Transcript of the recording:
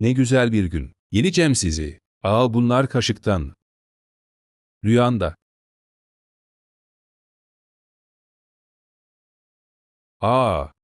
Ne güzel bir gün. Yeneceğim sizi. Aa bunlar kaşıktan. Rüyanda. Aa,